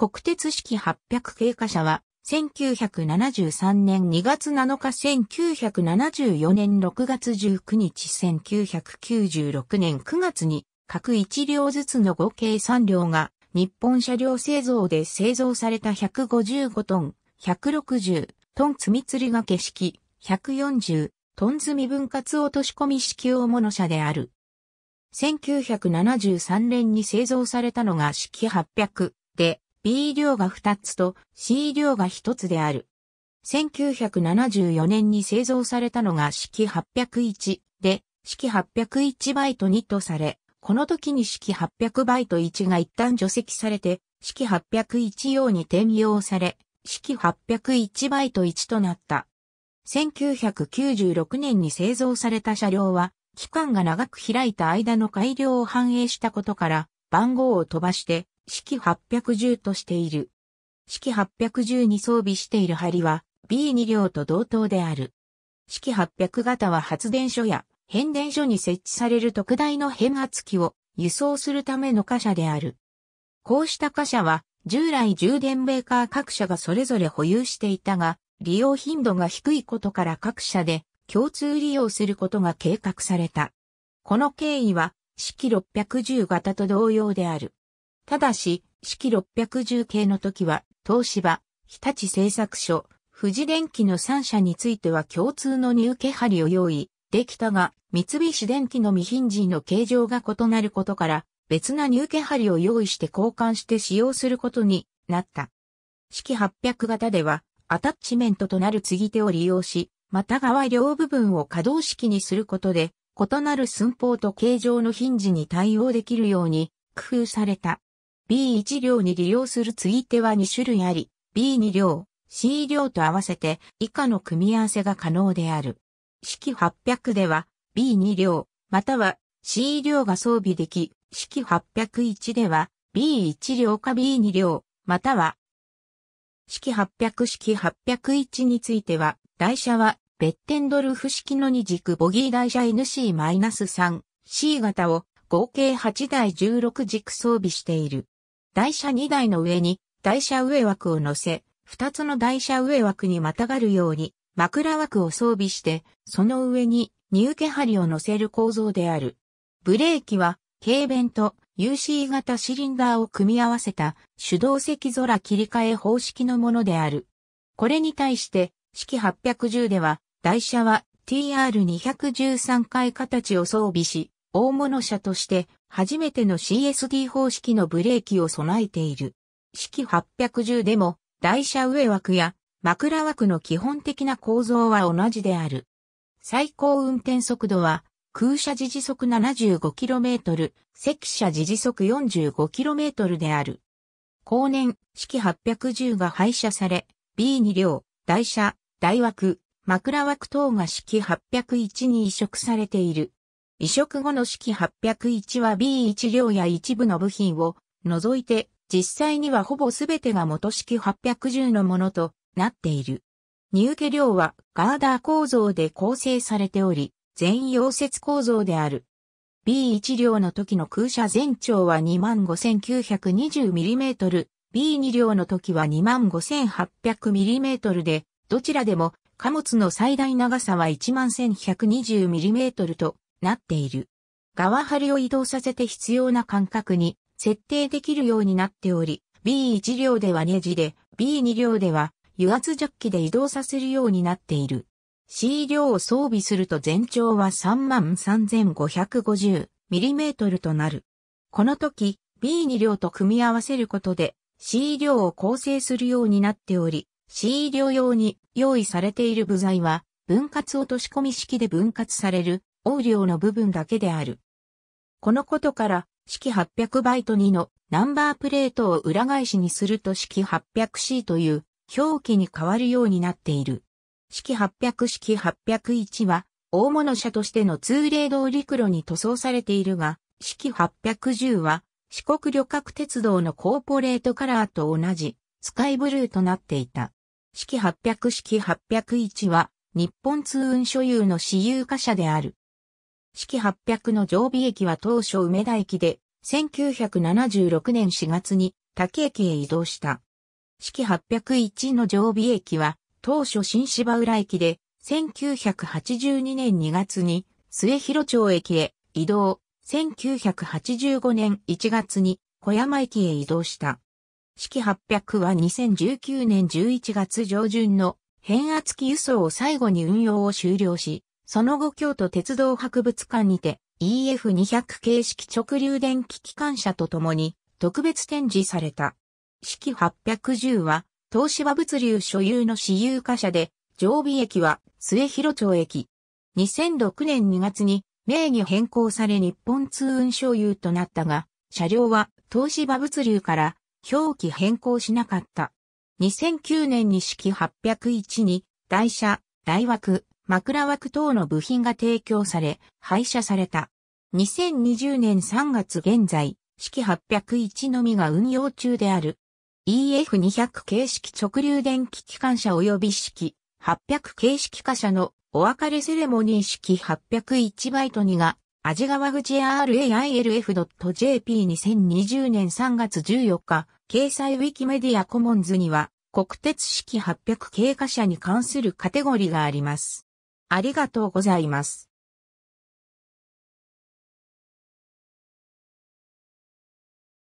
国鉄式800系貨車は、1973年2月7日1974年6月19日1996年9月に各1両ずつの合計3両が日本車両製造で製造された155トン、160トン積み吊りがけ式、140トン積み分割落とし込み式大物車である。1973年に製造されたのが式800で、B 量が2つと C 量が1つである。1974年に製造されたのが式801で、式801バイト2とされ、この時に式800バイト1が一旦除籍されて、式801用に転用され、式801バイト1となった。1996年に製造された車両は、期間が長く開いた間の改良を反映したことから、番号を飛ばして、式810としている。式810に装備している針は B2 両と同等である。式800型は発電所や変電所に設置される特大の変圧器を輸送するための貨車である。こうした貨車は従来充電メーカー各社がそれぞれ保有していたが、利用頻度が低いことから各社で共通利用することが計画された。この経緯は式610型と同様である。ただし、式610系の時は、東芝、日立製作所、富士電機の3社については共通の入気張りを用意できたが、三菱電機の未品人の形状が異なることから、別な入気張りを用意して交換して使用することになった。式800型では、アタッチメントとなる継ぎ手を利用し、また側両部分を可動式にすることで、異なる寸法と形状のヒンジに対応できるように工夫された。B1 両に利用する継手は2種類あり、B2 両、C 両と合わせて以下の組み合わせが可能である。式800では B2 両、または C 両が装備でき、式801では B1 両か B2 両、または式800式801については、台車はベッテンドルフ式の二軸ボギー台車 NC-3C 型を合計8台16軸装備している。台車2台の上に台車上枠を乗せ、2つの台車上枠にまたがるように枕枠を装備して、その上に荷受け針を乗せる構造である。ブレーキは、軽弁と UC 型シリンダーを組み合わせた手動石空切り替え方式のものである。これに対して、式810では、台車は TR213 回形を装備し、大物車として初めての CSD 方式のブレーキを備えている。式810でも、台車上枠や枕枠の基本的な構造は同じである。最高運転速度は、空車時時速 75km、赤車時時速 45km である。後年、式810が廃車され、B2 両、台車、台枠、枕枠等が式801に移植されている。移植後の式801は B1 両や一部の部品を除いて、実際にはほぼすべてが元式810のものとなっている。荷受量はガーダー構造で構成されており、全溶接構造である。B1 両の時の空車全長は 25,920mm、B2 両の時は 25,800mm で、どちらでも貨物の最大長さは 11,120mm となっている。側張りを移動させて必要な間隔に設定できるようになっており、B1 両ではネジで、B2 両では油圧ジャッキで移動させるようになっている。C 両を装備すると全長は 33,550mm となる。この時、B2 両と組み合わせることで C 両を構成するようになっており、C 両用に用意されている部材は分割落とし込み式で分割される横領の部分だけである。このことから、式800バイト2のナンバープレートを裏返しにすると式 800C という表記に変わるようになっている。式800式801は、大物車としての通例道陸路に塗装されているが、式810は、四国旅客鉄道のコーポレートカラーと同じ、スカイブルーとなっていた。式800式801は、日本通運所有の私有化車である。四季800の常備駅は当初梅田駅で、1976年4月に滝駅へ移動した。四季801の常備駅は、当初新芝浦駅で、1982年2月に末広町駅へ移動、1985年1月に小山駅へ移動した。四季800は2019年11月上旬の変圧器輸送を最後に運用を終了し、その後京都鉄道博物館にて EF200 形式直流電気機関車と共に特別展示された。式810は東芝物流所有の私有貨車で常備駅は末広町駅。2006年2月に名義変更され日本通運所有となったが、車両は東芝物流から表記変更しなかった。2009年に式801に台車、大枠、枕枠等の部品が提供され、廃車された。2020年3月現在、式801のみが運用中である。EF200 形式直流電気機関車及び式800形式貨車のお別れセレモニー式801バイト2が、味川口 railf.jp2020 年3月14日、掲載ウィキメディアコモンズには、国鉄式800経過者に関するカテゴリーがあります。ありがとうございます。